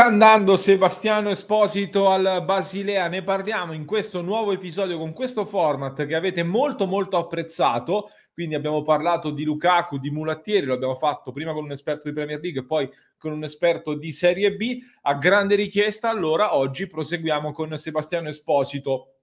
sta andando Sebastiano Esposito al Basilea? Ne parliamo in questo nuovo episodio con questo format che avete molto molto apprezzato. Quindi abbiamo parlato di Lukaku, di Mulattieri, lo abbiamo fatto prima con un esperto di Premier League e poi con un esperto di Serie B. A grande richiesta, allora oggi proseguiamo con Sebastiano Esposito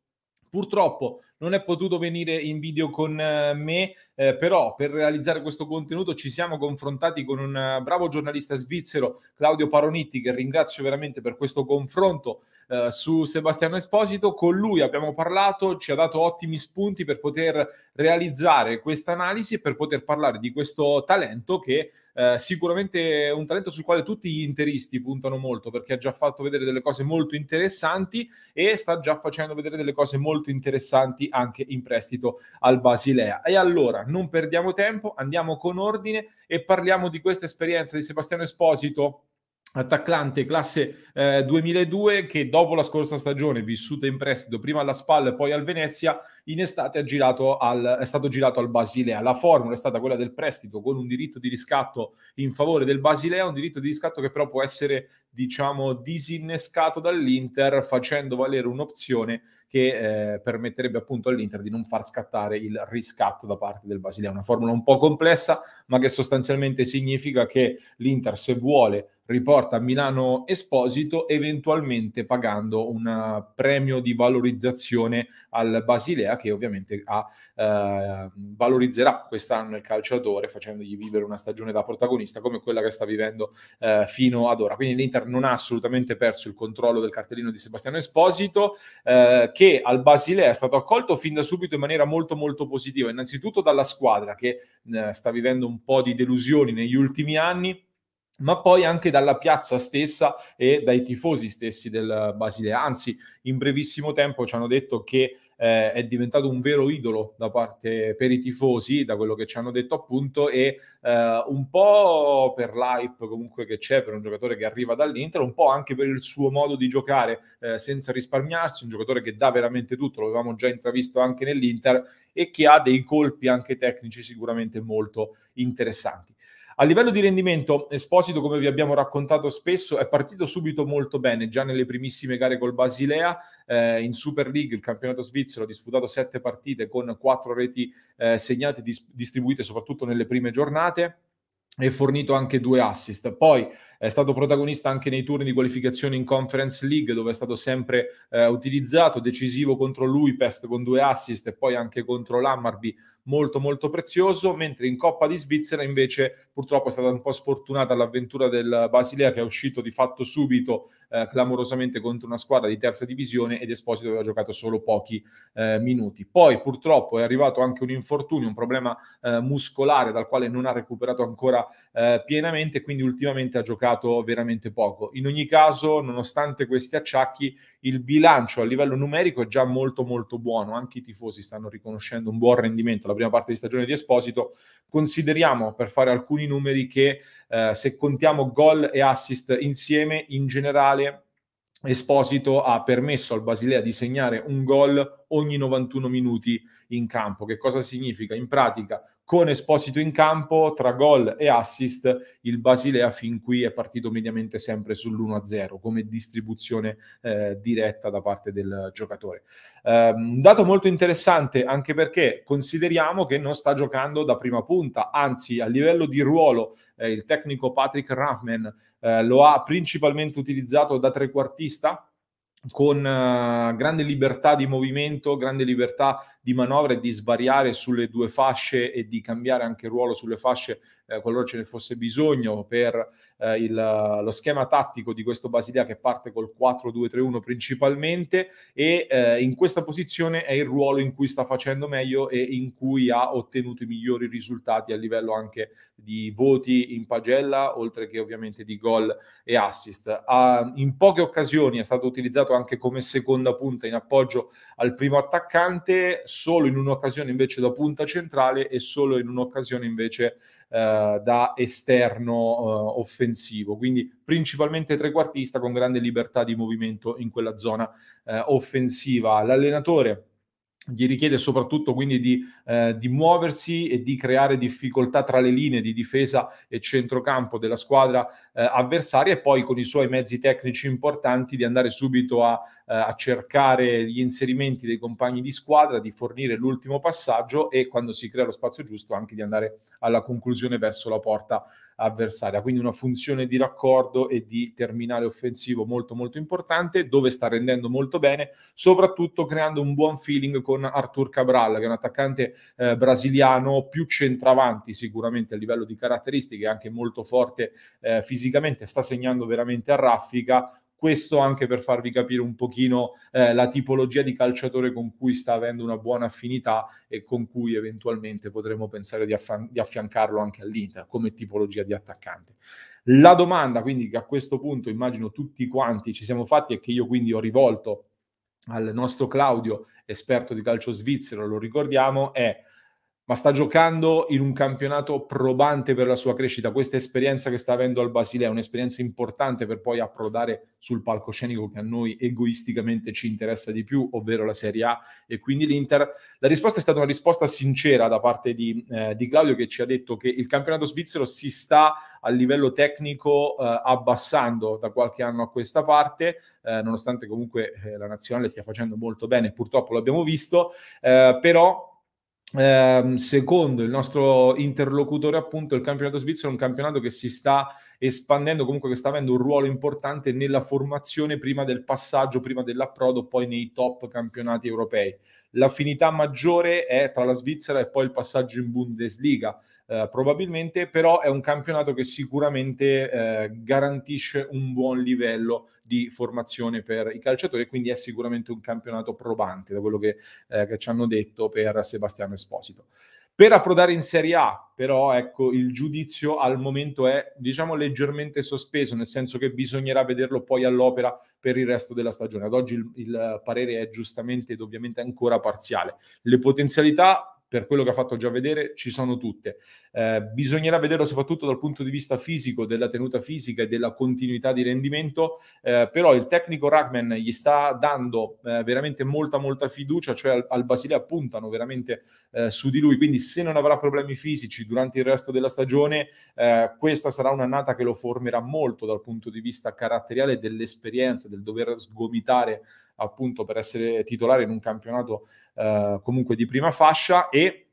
Purtroppo non è potuto venire in video con eh, me, eh, però per realizzare questo contenuto ci siamo confrontati con un bravo giornalista svizzero, Claudio Paronitti, che ringrazio veramente per questo confronto eh, su Sebastiano Esposito. Con lui abbiamo parlato, ci ha dato ottimi spunti per poter realizzare questa analisi e per poter parlare di questo talento che eh, sicuramente è un talento sul quale tutti gli interisti puntano molto perché ha già fatto vedere delle cose molto interessanti e sta già facendo vedere delle cose molto interessanti anche in prestito al Basilea. E allora non perdiamo tempo, andiamo con ordine e parliamo di questa esperienza di Sebastiano Esposito attaccante classe eh, 2002 che dopo la scorsa stagione vissuta in prestito prima alla Spal poi al Venezia in estate al, è stato girato al Basilea la formula è stata quella del prestito con un diritto di riscatto in favore del Basilea un diritto di riscatto che però può essere diciamo disinnescato dall'Inter facendo valere un'opzione che eh, permetterebbe appunto all'Inter di non far scattare il riscatto da parte del Basilea una formula un po' complessa ma che sostanzialmente significa che l'Inter se vuole riporta Milano Esposito, eventualmente pagando un eh, premio di valorizzazione al Basilea che ovviamente ha, eh, valorizzerà quest'anno il calciatore facendogli vivere una stagione da protagonista come quella che sta vivendo eh, fino ad ora. Quindi l'Inter non ha assolutamente perso il controllo del cartellino di Sebastiano Esposito eh, che al Basilea è stato accolto fin da subito in maniera molto molto positiva, innanzitutto dalla squadra che eh, sta vivendo un po' di delusioni negli ultimi anni ma poi anche dalla piazza stessa e dai tifosi stessi del Basilea. Anzi, in brevissimo tempo ci hanno detto che eh, è diventato un vero idolo da parte per i tifosi, da quello che ci hanno detto appunto, e eh, un po' per l'hype comunque che c'è per un giocatore che arriva dall'Inter, un po' anche per il suo modo di giocare eh, senza risparmiarsi, un giocatore che dà veramente tutto, lo avevamo già intravisto anche nell'Inter e che ha dei colpi anche tecnici sicuramente molto interessanti. A livello di rendimento, Esposito, come vi abbiamo raccontato spesso, è partito subito molto bene, già nelle primissime gare col Basilea, eh, in Super League, il campionato svizzero, ha disputato sette partite con quattro reti eh, segnate, dis- distribuite soprattutto nelle prime giornate e fornito anche due assist. Poi è stato protagonista anche nei turni di qualificazione in Conference League, dove è stato sempre eh, utilizzato, decisivo contro lui, Pest con due assist e poi anche contro l'Ammarby, molto molto prezioso, mentre in Coppa di Svizzera invece purtroppo è stata un po' sfortunata l'avventura del Basilea che è uscito di fatto subito eh, clamorosamente contro una squadra di terza divisione ed Esposito aveva giocato solo pochi eh, minuti. Poi purtroppo è arrivato anche un infortunio, un problema eh, muscolare dal quale non ha recuperato ancora eh, pienamente, quindi ultimamente ha giocato giocato veramente poco. In ogni caso, nonostante questi acciacchi, il bilancio a livello numerico è già molto molto buono, anche i tifosi stanno riconoscendo un buon rendimento la prima parte di stagione di Esposito. Consideriamo, per fare alcuni numeri, che eh, se contiamo gol e assist insieme, in generale Esposito ha permesso al Basilea di segnare un gol ogni 91 minuti in campo. Che cosa significa? In pratica, con Esposito in campo, tra gol e assist, il Basilea fin qui è partito mediamente sempre sull'1-0 come distribuzione eh, diretta da parte del giocatore. Eh, un dato molto interessante anche perché consideriamo che non sta giocando da prima punta, anzi a livello di ruolo eh, il tecnico Patrick Rahman eh, lo ha principalmente utilizzato da trequartista con eh, grande libertà di movimento, grande libertà di manovra e di svariare sulle due fasce e di cambiare anche ruolo sulle fasce eh, qualora ce ne fosse bisogno per eh, il, lo schema tattico di questo Basilea che parte col 4-2-3-1 principalmente e eh, in questa posizione è il ruolo in cui sta facendo meglio e in cui ha ottenuto i migliori risultati a livello anche di voti in pagella, oltre che ovviamente di gol e assist. Ha, in poche occasioni è stato utilizzato anche come seconda punta in appoggio al primo attaccante, solo in un'occasione invece da punta centrale e solo in un'occasione invece eh, eh, da esterno eh, offensivo, quindi principalmente trequartista con grande libertà di movimento in quella zona eh, offensiva. L'allenatore gli richiede soprattutto quindi di, eh, di, muoversi e di creare difficoltà tra le linee di difesa e centrocampo della squadra eh, avversaria e poi con i suoi mezzi tecnici importanti di andare subito a, eh, a, cercare gli inserimenti dei compagni di squadra, di fornire l'ultimo passaggio e quando si crea lo spazio giusto anche di andare alla conclusione verso la porta avversaria. Quindi una funzione di raccordo e di terminale offensivo molto molto importante, dove sta rendendo molto bene, soprattutto creando un buon feeling con Artur Cabral, che è un attaccante eh, brasiliano più centravanti sicuramente a livello di caratteristiche, anche molto forte eh, fisicamente, sta segnando veramente a raffica questo anche per farvi capire un pochino eh, la tipologia di calciatore con cui sta avendo una buona affinità e con cui eventualmente potremo pensare di, affian- di affiancarlo anche all'Inter come tipologia di attaccante. La domanda quindi che a questo punto immagino tutti quanti ci siamo fatti e che io quindi ho rivolto al nostro Claudio, esperto di calcio svizzero, lo ricordiamo, è ma sta giocando in un campionato probante per la sua crescita. Questa esperienza che sta avendo al Basilea è un'esperienza importante per poi approdare sul palcoscenico che a noi egoisticamente ci interessa di più, ovvero la Serie A e quindi l'Inter. La risposta è stata una risposta sincera da parte di, eh, di Claudio che ci ha detto che il campionato svizzero si sta a livello tecnico eh, abbassando da qualche anno a questa parte, eh, nonostante comunque eh, la nazionale stia facendo molto bene, purtroppo l'abbiamo visto, eh, però Ehm, secondo il nostro interlocutore, appunto, il campionato svizzero è un campionato che si sta espandendo comunque che sta avendo un ruolo importante nella formazione prima del passaggio, prima dell'approdo, poi nei top campionati europei. L'affinità maggiore è tra la Svizzera e poi il passaggio in Bundesliga, eh, probabilmente, però è un campionato che sicuramente eh, garantisce un buon livello di formazione per i calciatori, quindi è sicuramente un campionato probante, da quello che, eh, che ci hanno detto per Sebastiano Esposito. Per approdare in Serie A, però, ecco, il giudizio al momento è, diciamo, leggermente sospeso, nel senso che bisognerà vederlo poi all'opera per il resto della stagione. Ad oggi il, il parere è giustamente ed ovviamente ancora parziale. Le potenzialità per quello che ha fatto già vedere, ci sono tutte. Eh, bisognerà vederlo soprattutto dal punto di vista fisico, della tenuta fisica e della continuità di rendimento, eh, però il tecnico Ragman gli sta dando eh, veramente molta molta fiducia, cioè al, al Basilea puntano veramente eh, su di lui, quindi se non avrà problemi fisici durante il resto della stagione, eh, questa sarà un'annata che lo formerà molto dal punto di vista caratteriale dell'esperienza, del dover sgomitare appunto per essere titolare in un campionato eh, comunque di prima fascia e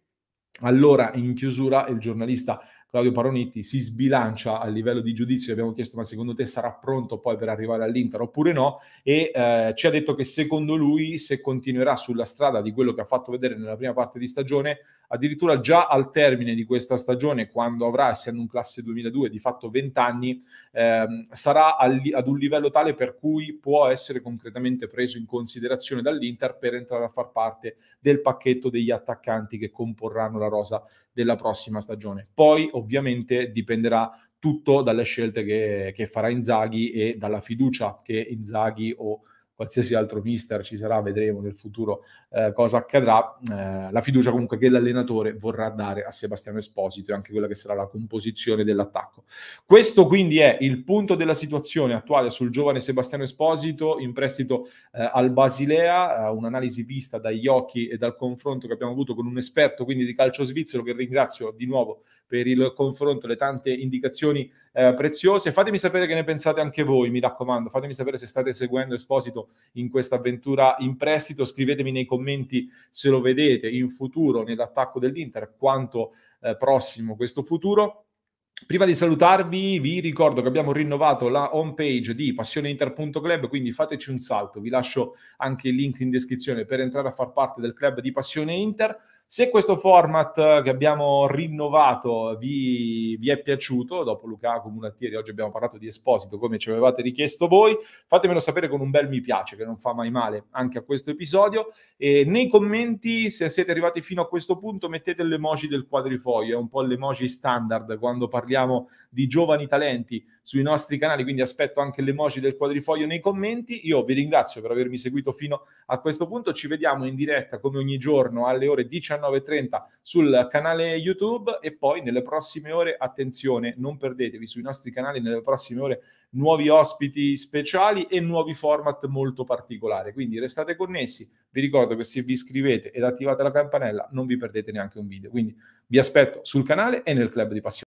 allora in chiusura il giornalista Claudio Paronitti si sbilancia a livello di giudizio, abbiamo chiesto ma secondo te sarà pronto poi per arrivare all'Inter oppure no e eh, ci ha detto che secondo lui se continuerà sulla strada di quello che ha fatto vedere nella prima parte di stagione, addirittura già al termine di questa stagione quando avrà, essendo un classe 2002 di fatto 20 anni, ehm, sarà al, ad un livello tale per cui può essere concretamente preso in considerazione dall'Inter per entrare a far parte del pacchetto degli attaccanti che comporranno la rosa della prossima stagione. Poi, ovviamente dipenderà tutto dalle scelte che, che farà Inzaghi e dalla fiducia che Inzaghi o qualsiasi altro mister ci sarà, vedremo nel futuro eh, cosa accadrà, eh, la fiducia comunque che l'allenatore vorrà dare a Sebastiano Esposito e anche quella che sarà la composizione dell'attacco. Questo quindi è il punto della situazione attuale sul giovane Sebastiano Esposito in prestito eh, al Basilea, eh, un'analisi vista dagli occhi e dal confronto che abbiamo avuto con un esperto quindi di calcio svizzero che ringrazio di nuovo per il confronto, le tante indicazioni eh, preziose. Fatemi sapere che ne pensate anche voi, mi raccomando, fatemi sapere se state seguendo Esposito in questa avventura in prestito. Scrivetemi nei commenti se lo vedete in futuro nell'attacco dell'Inter, quanto eh, prossimo questo futuro. Prima di salutarvi, vi ricordo che abbiamo rinnovato la home page di passioneinter.club, quindi fateci un salto, vi lascio anche il link in descrizione per entrare a far parte del club di Passione Inter. Se questo format che abbiamo rinnovato vi, vi è piaciuto, dopo Luca Comunattieri, oggi abbiamo parlato di Esposito come ci avevate richiesto voi, fatemelo sapere con un bel mi piace che non fa mai male anche a questo episodio e nei commenti se siete arrivati fino a questo punto mettete l'emoji del quadrifoglio, è un po' l'emoji standard quando parliamo di giovani talenti sui nostri canali, quindi aspetto anche l'emoji del quadrifoglio nei commenti. Io vi ringrazio per avermi seguito fino a questo punto, ci vediamo in diretta come ogni giorno alle ore 19 19.30 sul canale YouTube e poi nelle prossime ore, attenzione, non perdetevi sui nostri canali nelle prossime ore nuovi ospiti speciali e nuovi format molto particolari. Quindi restate connessi. Vi ricordo che se vi iscrivete ed attivate la campanella non vi perdete neanche un video. Quindi vi aspetto sul canale e nel club di passione.